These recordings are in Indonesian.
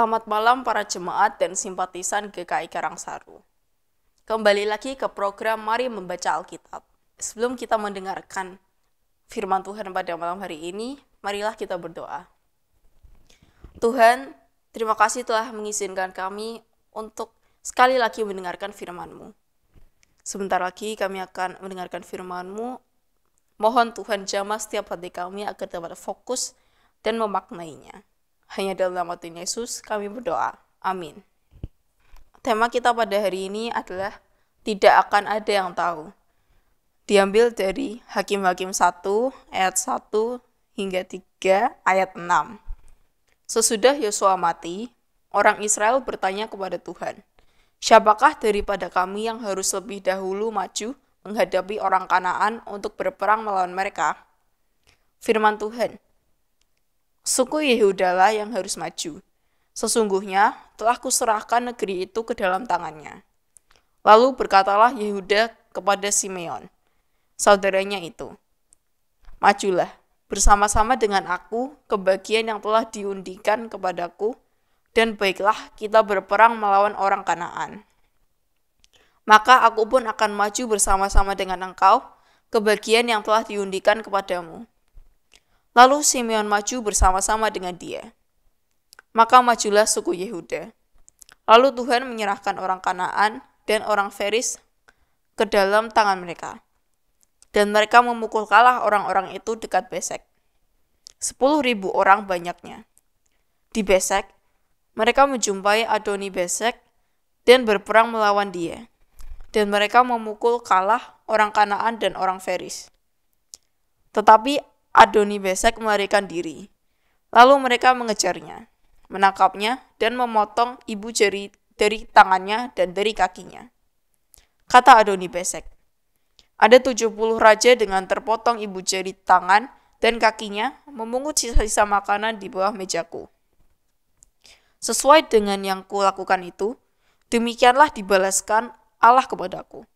Selamat malam para jemaat dan simpatisan GKI Karangsaru. Kembali lagi ke program Mari Membaca Alkitab. Sebelum kita mendengarkan firman Tuhan pada malam hari ini, marilah kita berdoa. Tuhan, terima kasih telah mengizinkan kami untuk sekali lagi mendengarkan firman-Mu. Sebentar lagi kami akan mendengarkan firman-Mu. Mohon Tuhan jamah setiap hati kami agar dapat fokus dan memaknainya. Hanya dalam nama Tuhan Yesus kami berdoa. Amin. Tema kita pada hari ini adalah tidak akan ada yang tahu. Diambil dari Hakim-Hakim 1 ayat 1 hingga 3 ayat 6. Sesudah Yosua mati, orang Israel bertanya kepada Tuhan, Siapakah daripada kami yang harus lebih dahulu maju menghadapi orang Kanaan untuk berperang melawan mereka? Firman Tuhan, suku lah yang harus maju. Sesungguhnya telah kuserahkan negeri itu ke dalam tangannya. Lalu berkatalah Yehuda kepada Simeon, saudaranya itu, Majulah, bersama-sama dengan aku ke bagian yang telah diundikan kepadaku, dan baiklah kita berperang melawan orang Kanaan. Maka aku pun akan maju bersama-sama dengan engkau ke bagian yang telah diundikan kepadamu, Lalu Simeon maju bersama-sama dengan dia. Maka majulah suku Yehuda. Lalu Tuhan menyerahkan orang Kanaan dan orang Feris ke dalam tangan mereka. Dan mereka memukul kalah orang-orang itu dekat Besek. Sepuluh ribu orang banyaknya. Di Besek, mereka menjumpai Adoni Besek dan berperang melawan dia dan mereka memukul kalah orang Kanaan dan orang Feris. Tetapi Adoni Besek melarikan diri. Lalu mereka mengejarnya, menangkapnya, dan memotong ibu jari dari tangannya dan dari kakinya. Kata Adoni Besek, ada 70 raja dengan terpotong ibu jari tangan dan kakinya memungut sisa-sisa makanan di bawah mejaku. Sesuai dengan yang kulakukan itu, demikianlah dibalaskan Allah kepadaku.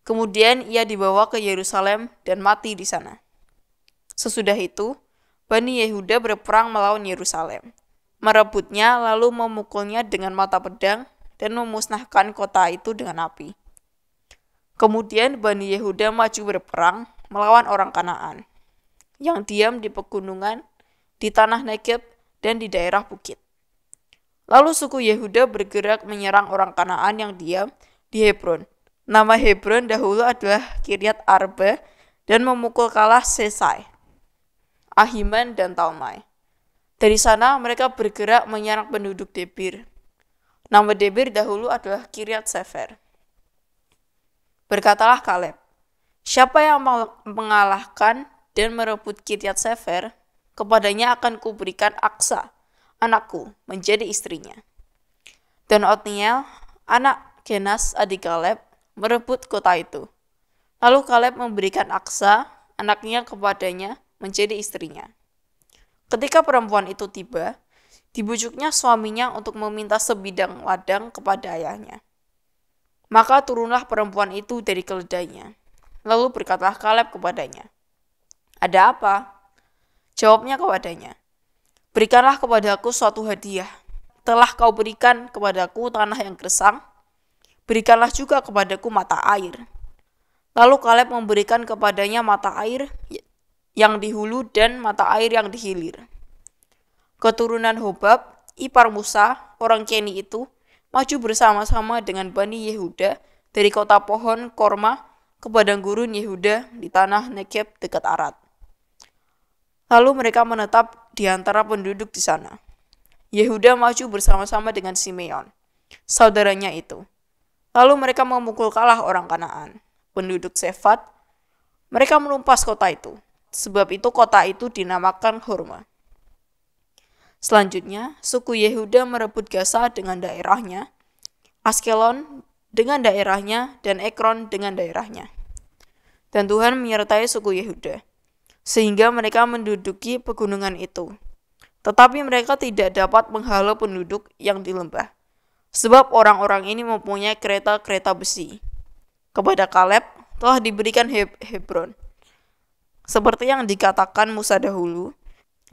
Kemudian ia dibawa ke Yerusalem dan mati di sana. Sesudah itu, Bani Yehuda berperang melawan Yerusalem, merebutnya lalu memukulnya dengan mata pedang dan memusnahkan kota itu dengan api. Kemudian Bani Yehuda maju berperang melawan orang Kanaan, yang diam di pegunungan, di tanah Negeb, dan di daerah bukit. Lalu suku Yehuda bergerak menyerang orang Kanaan yang diam di Hebron. Nama Hebron dahulu adalah Kiryat Arba dan memukul kalah Sesai. Ahiman, dan Talmai. Dari sana mereka bergerak menyerang penduduk Debir. Nama Debir dahulu adalah Kiryat Sefer. Berkatalah Kaleb, siapa yang mengalahkan dan merebut Kiryat Sefer, kepadanya akan kuberikan Aksa, anakku, menjadi istrinya. Dan Otniel, anak Genas adik Kaleb, merebut kota itu. Lalu Kaleb memberikan Aksa, anaknya kepadanya, menjadi istrinya. Ketika perempuan itu tiba, dibujuknya suaminya untuk meminta sebidang ladang kepada ayahnya. Maka turunlah perempuan itu dari keledainya. Lalu berkatalah Kaleb kepadanya, Ada apa? Jawabnya kepadanya, Berikanlah kepadaku suatu hadiah. Telah kau berikan kepadaku tanah yang gersang, berikanlah juga kepadaku mata air. Lalu Kaleb memberikan kepadanya mata air yang di hulu dan mata air yang di hilir. Keturunan Hobab, ipar Musa, orang Keni itu, maju bersama-sama dengan Bani Yehuda dari kota pohon Korma ke padang gurun Yehuda di tanah Negeb dekat Arad. Lalu mereka menetap di antara penduduk di sana. Yehuda maju bersama-sama dengan Simeon, saudaranya itu. Lalu mereka memukul kalah orang Kanaan, penduduk Sefat. Mereka melumpas kota itu, Sebab itu kota itu dinamakan Horma. Selanjutnya, suku Yehuda merebut Gaza dengan daerahnya, Askelon dengan daerahnya, dan Ekron dengan daerahnya. Dan Tuhan menyertai suku Yehuda, sehingga mereka menduduki pegunungan itu. Tetapi mereka tidak dapat menghalau penduduk yang di lembah, sebab orang-orang ini mempunyai kereta-kereta besi. Kepada Kaleb telah diberikan Hebron, seperti yang dikatakan Musa dahulu,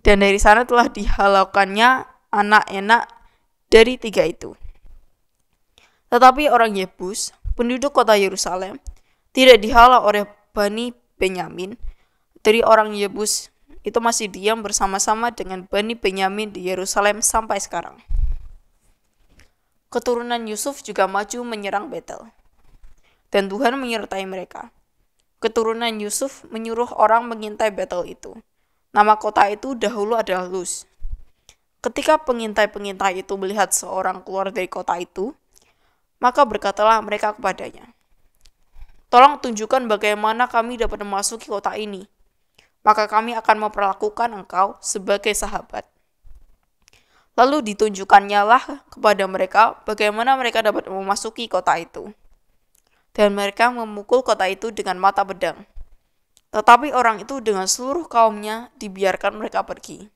dan dari sana telah dihalaukannya anak enak dari tiga itu. Tetapi orang Yebus, penduduk kota Yerusalem, tidak dihalau oleh Bani Benyamin dari orang Yebus itu masih diam bersama-sama dengan Bani Benyamin di Yerusalem sampai sekarang. Keturunan Yusuf juga maju menyerang Betel. Dan Tuhan menyertai mereka keturunan Yusuf menyuruh orang mengintai Betel itu. Nama kota itu dahulu adalah Luz. Ketika pengintai-pengintai itu melihat seorang keluar dari kota itu, maka berkatalah mereka kepadanya, Tolong tunjukkan bagaimana kami dapat memasuki kota ini, maka kami akan memperlakukan engkau sebagai sahabat. Lalu ditunjukkannya lah kepada mereka bagaimana mereka dapat memasuki kota itu dan mereka memukul kota itu dengan mata pedang. Tetapi orang itu dengan seluruh kaumnya dibiarkan mereka pergi.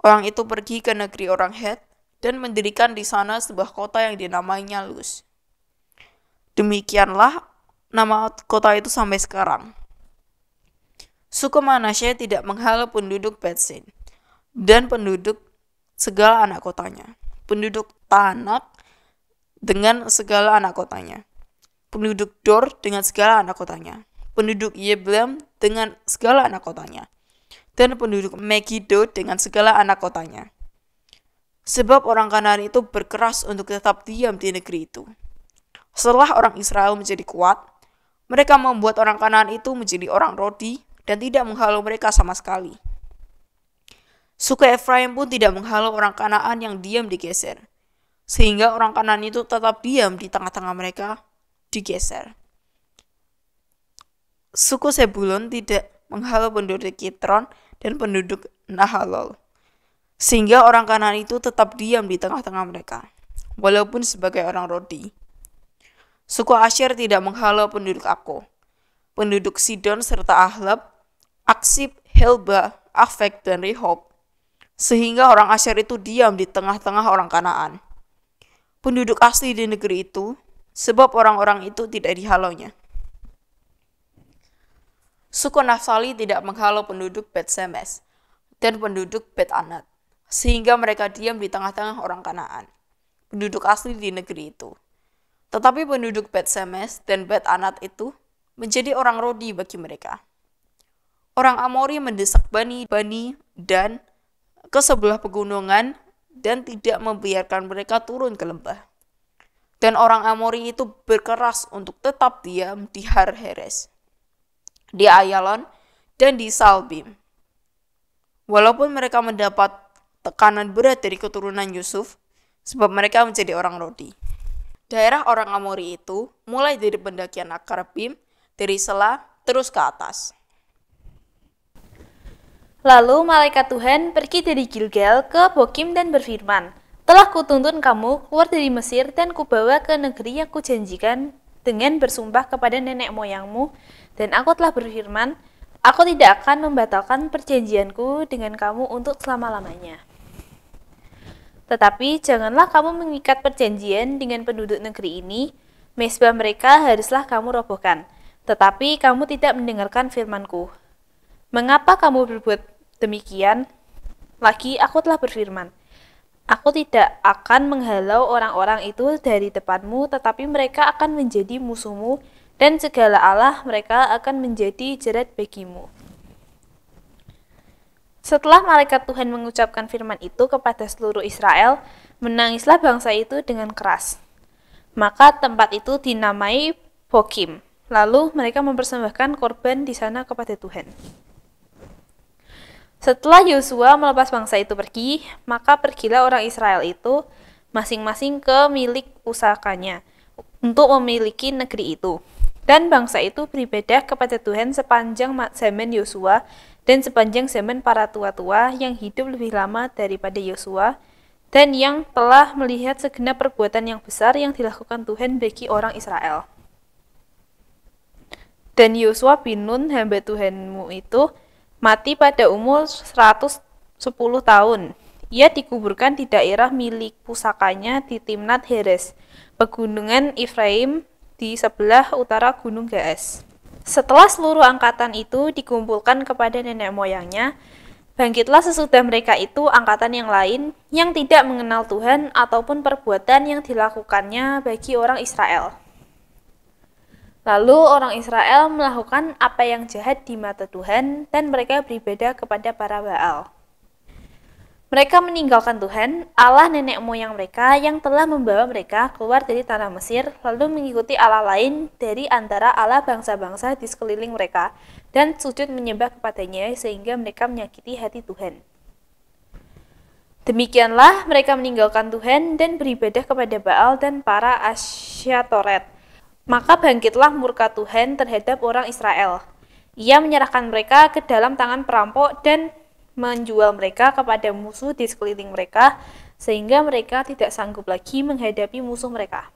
Orang itu pergi ke negeri orang Het dan mendirikan di sana sebuah kota yang dinamainya Luz. Demikianlah nama kota itu sampai sekarang. Suku Manasye tidak menghalau penduduk Betsin dan penduduk segala anak kotanya, penduduk Tanak dengan segala anak kotanya penduduk Dor dengan segala anak kotanya, penduduk Yeblem dengan segala anak kotanya, dan penduduk Megiddo dengan segala anak kotanya. Sebab orang Kanan itu berkeras untuk tetap diam di negeri itu. Setelah orang Israel menjadi kuat, mereka membuat orang Kanan itu menjadi orang Rodi dan tidak menghalau mereka sama sekali. Suku Efraim pun tidak menghalau orang Kanaan yang diam di Geser, sehingga orang Kanan itu tetap diam di tengah-tengah mereka digeser. Suku Sebulon tidak menghalau penduduk Kitron dan penduduk Nahalol, sehingga orang kanan itu tetap diam di tengah-tengah mereka, walaupun sebagai orang Rodi. Suku Asyir tidak menghalau penduduk Ako, penduduk Sidon serta Ahlab, Aksib, Helba, Afek, dan Rehob, sehingga orang Asyir itu diam di tengah-tengah orang Kanaan. Penduduk asli di negeri itu sebab orang-orang itu tidak dihalaunya. Suku Naftali tidak menghalau penduduk Bet Semes dan penduduk Bet Anat, sehingga mereka diam di tengah-tengah orang Kanaan, penduduk asli di negeri itu. Tetapi penduduk Bet Semes dan Bet Anat itu menjadi orang rodi bagi mereka. Orang Amori mendesak Bani Bani dan ke sebelah pegunungan dan tidak membiarkan mereka turun ke lembah. Dan orang Amori itu berkeras untuk tetap diam di Har Heres, di Ayalon, dan di Salbim. Walaupun mereka mendapat tekanan berat dari keturunan Yusuf, sebab mereka menjadi orang Rodi. Daerah orang Amori itu mulai dari pendakian Akarabim, dari Sela, terus ke atas. Lalu malaikat Tuhan pergi dari Gilgal ke Bokim dan berfirman, telah kutuntun kamu keluar dari Mesir dan kubawa ke negeri yang kujanjikan dengan bersumpah kepada nenek moyangmu, dan aku telah berfirman, Aku tidak akan membatalkan perjanjianku dengan kamu untuk selama-lamanya. Tetapi janganlah kamu mengikat perjanjian dengan penduduk negeri ini, mesbah mereka haruslah kamu robohkan. Tetapi kamu tidak mendengarkan firmanku. Mengapa kamu berbuat demikian? Lagi aku telah berfirman, Aku tidak akan menghalau orang-orang itu dari depanmu, tetapi mereka akan menjadi musuhmu, dan segala Allah mereka akan menjadi jerat bagimu. Setelah malaikat Tuhan mengucapkan firman itu kepada seluruh Israel, menangislah bangsa itu dengan keras. Maka tempat itu dinamai Bokim. Lalu mereka mempersembahkan korban di sana kepada Tuhan. Setelah Yosua melepas bangsa itu pergi, maka pergilah orang Israel itu masing-masing ke milik pusakanya untuk memiliki negeri itu. Dan bangsa itu beribadah kepada Tuhan sepanjang zaman Yosua dan sepanjang zaman para tua-tua yang hidup lebih lama daripada Yosua dan yang telah melihat segenap perbuatan yang besar yang dilakukan Tuhan bagi orang Israel. Dan Yosua bin Nun hamba Tuhanmu itu mati pada umur 110 tahun. Ia dikuburkan di daerah milik pusakanya di Timnat Heres, pegunungan Ifraim di sebelah utara Gunung Gaes. Setelah seluruh angkatan itu dikumpulkan kepada nenek moyangnya, bangkitlah sesudah mereka itu angkatan yang lain yang tidak mengenal Tuhan ataupun perbuatan yang dilakukannya bagi orang Israel. Lalu orang Israel melakukan apa yang jahat di mata Tuhan dan mereka beribadah kepada para Baal. Mereka meninggalkan Tuhan, Allah nenek moyang mereka yang telah membawa mereka keluar dari tanah Mesir, lalu mengikuti Allah lain dari antara Allah bangsa-bangsa di sekeliling mereka, dan sujud menyembah kepadanya sehingga mereka menyakiti hati Tuhan. Demikianlah mereka meninggalkan Tuhan dan beribadah kepada Baal dan para Asyatoret maka bangkitlah murka Tuhan terhadap orang Israel. Ia menyerahkan mereka ke dalam tangan perampok dan menjual mereka kepada musuh di sekeliling mereka, sehingga mereka tidak sanggup lagi menghadapi musuh mereka.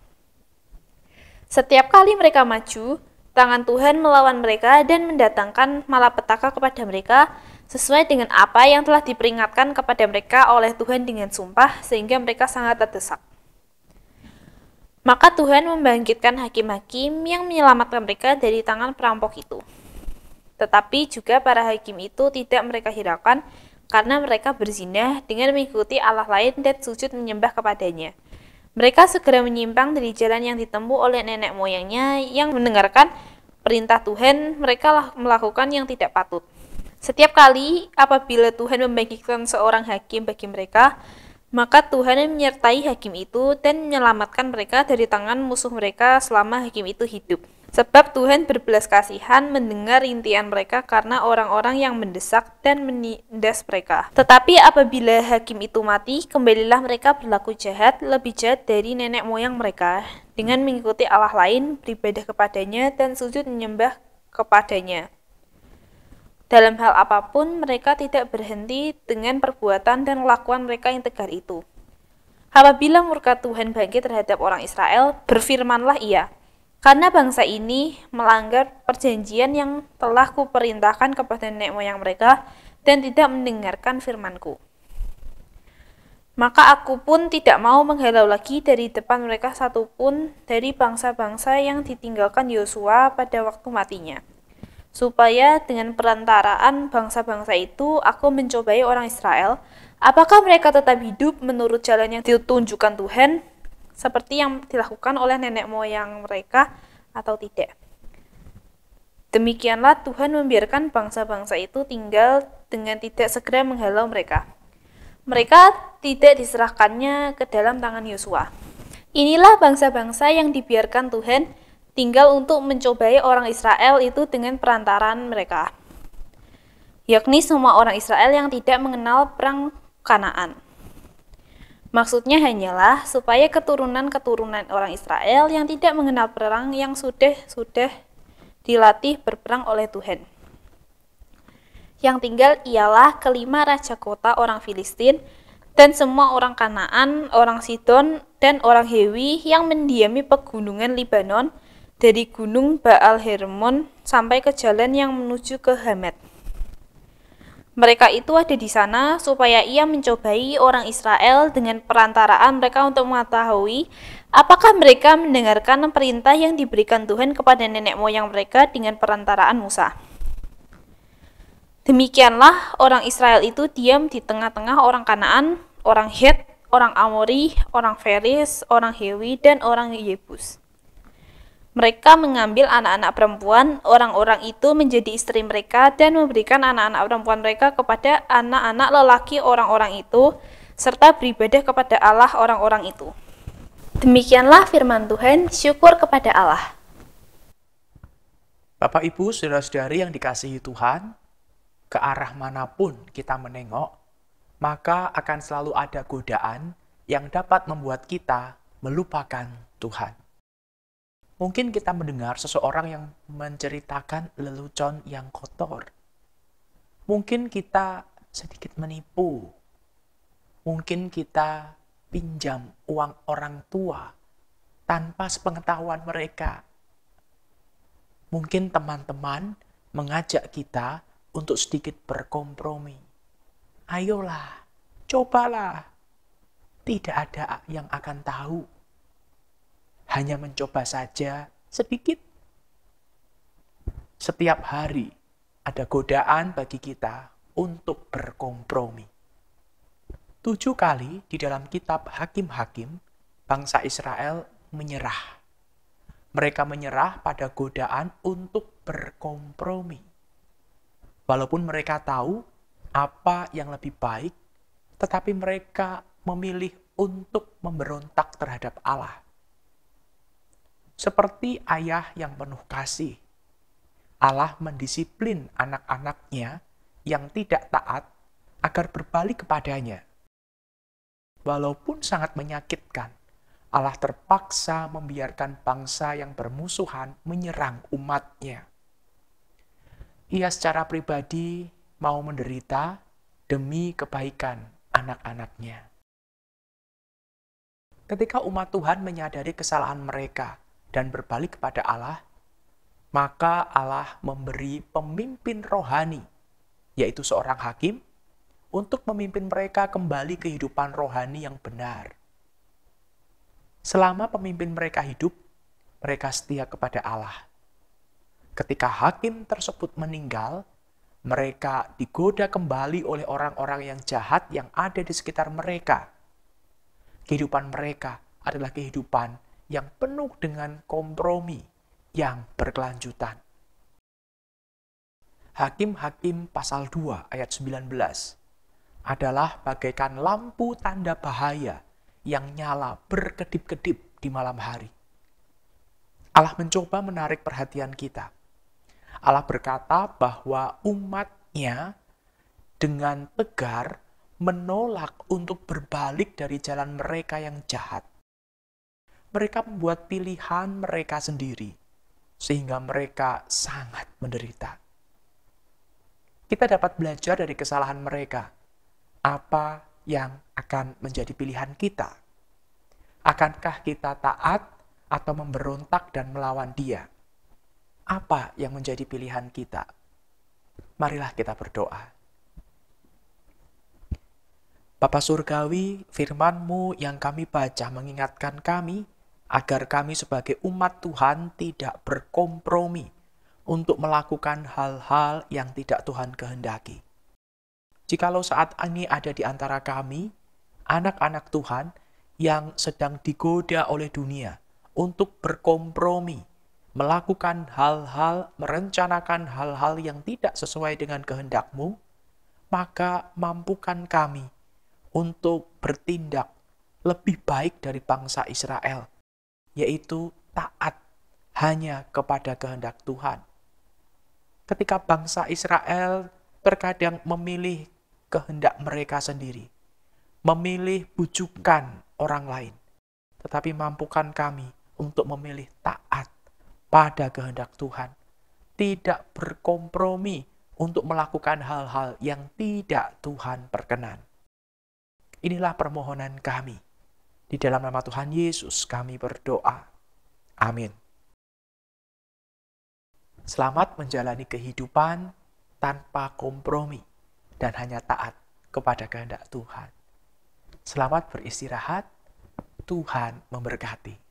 Setiap kali mereka maju, tangan Tuhan melawan mereka dan mendatangkan malapetaka kepada mereka sesuai dengan apa yang telah diperingatkan kepada mereka oleh Tuhan dengan sumpah sehingga mereka sangat terdesak. Maka Tuhan membangkitkan hakim-hakim yang menyelamatkan mereka dari tangan perampok itu. Tetapi juga para hakim itu tidak mereka hiraukan karena mereka berzinah dengan mengikuti Allah lain dan sujud menyembah kepadanya. Mereka segera menyimpang dari jalan yang ditempuh oleh nenek moyangnya yang mendengarkan perintah Tuhan, mereka melakukan yang tidak patut. Setiap kali apabila Tuhan membagikan seorang hakim bagi mereka, maka Tuhan menyertai hakim itu dan menyelamatkan mereka dari tangan musuh mereka selama hakim itu hidup. Sebab Tuhan berbelas kasihan mendengar rintian mereka karena orang-orang yang mendesak dan menindas mereka. Tetapi apabila hakim itu mati, kembalilah mereka berlaku jahat, lebih jahat dari nenek moyang mereka, dengan mengikuti Allah lain, beribadah kepadanya, dan sujud menyembah kepadanya. Dalam hal apapun, mereka tidak berhenti dengan perbuatan dan kelakuan mereka yang tegar itu. Apabila murka Tuhan bangkit terhadap orang Israel, berfirmanlah ia, karena bangsa ini melanggar perjanjian yang telah kuperintahkan kepada nenek moyang mereka dan tidak mendengarkan firmanku. Maka aku pun tidak mau menghalau lagi dari depan mereka satupun dari bangsa-bangsa yang ditinggalkan Yosua pada waktu matinya.' supaya dengan perantaraan bangsa-bangsa itu aku mencobai orang Israel, apakah mereka tetap hidup menurut jalan yang ditunjukkan Tuhan, seperti yang dilakukan oleh nenek moyang mereka atau tidak. Demikianlah Tuhan membiarkan bangsa-bangsa itu tinggal dengan tidak segera menghalau mereka. Mereka tidak diserahkannya ke dalam tangan Yosua. Inilah bangsa-bangsa yang dibiarkan Tuhan tinggal untuk mencobai orang Israel itu dengan perantaran mereka, yakni semua orang Israel yang tidak mengenal perang Kanaan. Maksudnya hanyalah supaya keturunan-keturunan orang Israel yang tidak mengenal perang yang sudah-sudah dilatih berperang oleh Tuhan. Yang tinggal ialah kelima raja kota orang Filistin dan semua orang Kanaan, orang Sidon, dan orang Hewi yang mendiami pegunungan Libanon dari Gunung Baal Hermon sampai ke jalan yang menuju ke Hamat. Mereka itu ada di sana supaya ia mencobai orang Israel dengan perantaraan mereka untuk mengetahui apakah mereka mendengarkan perintah yang diberikan Tuhan kepada nenek moyang mereka dengan perantaraan Musa. Demikianlah orang Israel itu diam di tengah-tengah orang Kanaan, orang Het, orang Amori, orang Feris, orang Hewi, dan orang Yebus. Mereka mengambil anak-anak perempuan orang-orang itu menjadi istri mereka dan memberikan anak-anak perempuan mereka kepada anak-anak lelaki orang-orang itu serta beribadah kepada Allah orang-orang itu. Demikianlah firman Tuhan, syukur kepada Allah. Bapak Ibu, saudara-saudari yang dikasihi Tuhan, ke arah manapun kita menengok, maka akan selalu ada godaan yang dapat membuat kita melupakan Tuhan. Mungkin kita mendengar seseorang yang menceritakan lelucon yang kotor. Mungkin kita sedikit menipu. Mungkin kita pinjam uang orang tua tanpa sepengetahuan mereka. Mungkin teman-teman mengajak kita untuk sedikit berkompromi. Ayolah, cobalah. Tidak ada yang akan tahu hanya mencoba saja sedikit. Setiap hari ada godaan bagi kita untuk berkompromi. Tujuh kali di dalam kitab Hakim-Hakim, bangsa Israel menyerah. Mereka menyerah pada godaan untuk berkompromi. Walaupun mereka tahu apa yang lebih baik, tetapi mereka memilih untuk memberontak terhadap Allah. Seperti ayah yang penuh kasih, Allah mendisiplin anak-anaknya yang tidak taat agar berbalik kepadanya. Walaupun sangat menyakitkan, Allah terpaksa membiarkan bangsa yang bermusuhan menyerang umatnya. Ia secara pribadi mau menderita demi kebaikan anak-anaknya ketika umat Tuhan menyadari kesalahan mereka dan berbalik kepada Allah, maka Allah memberi pemimpin rohani, yaitu seorang hakim, untuk memimpin mereka kembali kehidupan rohani yang benar. Selama pemimpin mereka hidup, mereka setia kepada Allah. Ketika hakim tersebut meninggal, mereka digoda kembali oleh orang-orang yang jahat yang ada di sekitar mereka. Kehidupan mereka adalah kehidupan yang penuh dengan kompromi yang berkelanjutan. Hakim-hakim pasal 2 ayat 19 adalah bagaikan lampu tanda bahaya yang nyala berkedip-kedip di malam hari. Allah mencoba menarik perhatian kita. Allah berkata bahwa umatnya dengan tegar menolak untuk berbalik dari jalan mereka yang jahat mereka membuat pilihan mereka sendiri, sehingga mereka sangat menderita. Kita dapat belajar dari kesalahan mereka, apa yang akan menjadi pilihan kita. Akankah kita taat atau memberontak dan melawan Dia? Apa yang menjadi pilihan kita? Marilah kita berdoa. Bapa Surgawi, firmanmu yang kami baca mengingatkan kami agar kami sebagai umat Tuhan tidak berkompromi untuk melakukan hal-hal yang tidak Tuhan kehendaki. Jikalau saat ini ada di antara kami, anak-anak Tuhan yang sedang digoda oleh dunia untuk berkompromi, melakukan hal-hal, merencanakan hal-hal yang tidak sesuai dengan kehendakmu, maka mampukan kami untuk bertindak lebih baik dari bangsa Israel – yaitu taat hanya kepada kehendak Tuhan. Ketika bangsa Israel terkadang memilih kehendak mereka sendiri, memilih bujukan orang lain, tetapi mampukan kami untuk memilih taat pada kehendak Tuhan, tidak berkompromi untuk melakukan hal-hal yang tidak Tuhan perkenan. Inilah permohonan kami. Di dalam nama Tuhan Yesus kami berdoa. Amin. Selamat menjalani kehidupan tanpa kompromi dan hanya taat kepada kehendak Tuhan. Selamat beristirahat. Tuhan memberkati.